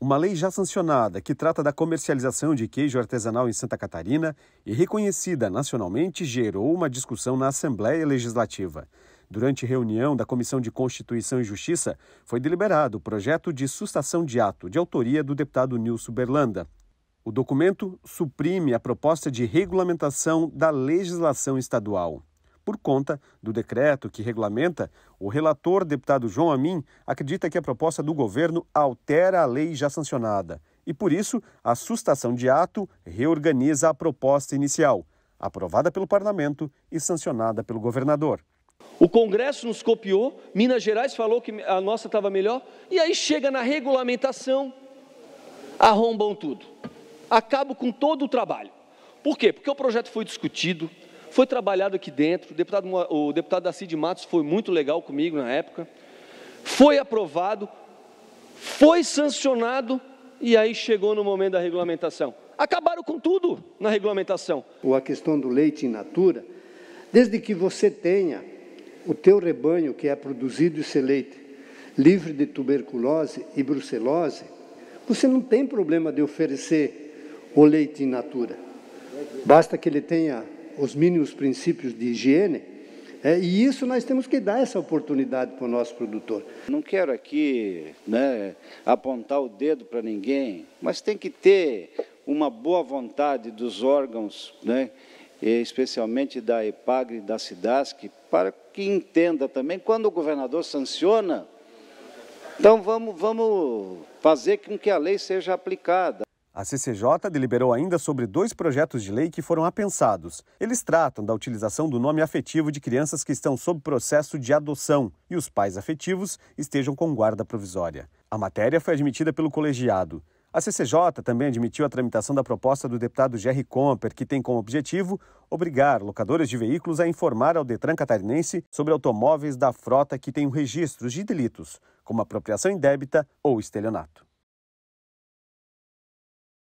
Uma lei já sancionada que trata da comercialização de queijo artesanal em Santa Catarina e reconhecida nacionalmente gerou uma discussão na Assembleia Legislativa. Durante reunião da Comissão de Constituição e Justiça, foi deliberado o projeto de sustação de ato, de autoria do deputado Nilson Berlanda. O documento suprime a proposta de regulamentação da legislação estadual por conta do decreto que regulamenta, o relator, deputado João Amin, acredita que a proposta do governo altera a lei já sancionada e, por isso, a sustação de ato reorganiza a proposta inicial, aprovada pelo parlamento e sancionada pelo governador. O Congresso nos copiou, Minas Gerais falou que a nossa estava melhor, e aí chega na regulamentação, arrombam tudo. Acabo com todo o trabalho. Por quê? Porque o projeto foi discutido, foi trabalhado aqui dentro, o deputado, o deputado de Matos foi muito legal comigo na época. Foi aprovado, foi sancionado e aí chegou no momento da regulamentação. Acabaram com tudo na regulamentação. Ou a questão do leite in natura, desde que você tenha o teu rebanho que é produzido esse leite livre de tuberculose e brucelose, você não tem problema de oferecer o leite in natura. Basta que ele tenha os mínimos princípios de higiene. É, e isso nós temos que dar essa oportunidade para o nosso produtor. Não quero aqui né, apontar o dedo para ninguém, mas tem que ter uma boa vontade dos órgãos, né, especialmente da EPAGRE e da SIDASC, para que entenda também quando o governador sanciona. Então vamos, vamos fazer com que a lei seja aplicada. A CCJ deliberou ainda sobre dois projetos de lei que foram apensados. Eles tratam da utilização do nome afetivo de crianças que estão sob processo de adoção e os pais afetivos estejam com guarda provisória. A matéria foi admitida pelo colegiado. A CCJ também admitiu a tramitação da proposta do deputado Jerry Comper, que tem como objetivo obrigar locadores de veículos a informar ao Detran catarinense sobre automóveis da frota que tenham registros de delitos, como apropriação indébita ou estelionato.